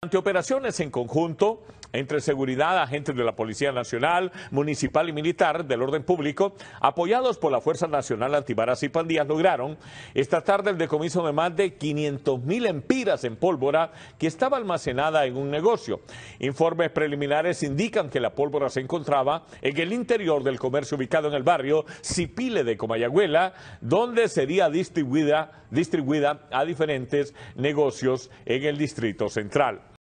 Ante operaciones en conjunto entre seguridad, agentes de la Policía Nacional, Municipal y Militar del Orden Público, apoyados por la Fuerza Nacional Antibaras y Pandillas, lograron esta tarde el decomiso de más de 500 mil empiras en pólvora que estaba almacenada en un negocio. Informes preliminares indican que la pólvora se encontraba en el interior del comercio ubicado en el barrio Cipile de Comayagüela, donde sería distribuida, distribuida a diferentes negocios en el Distrito Central.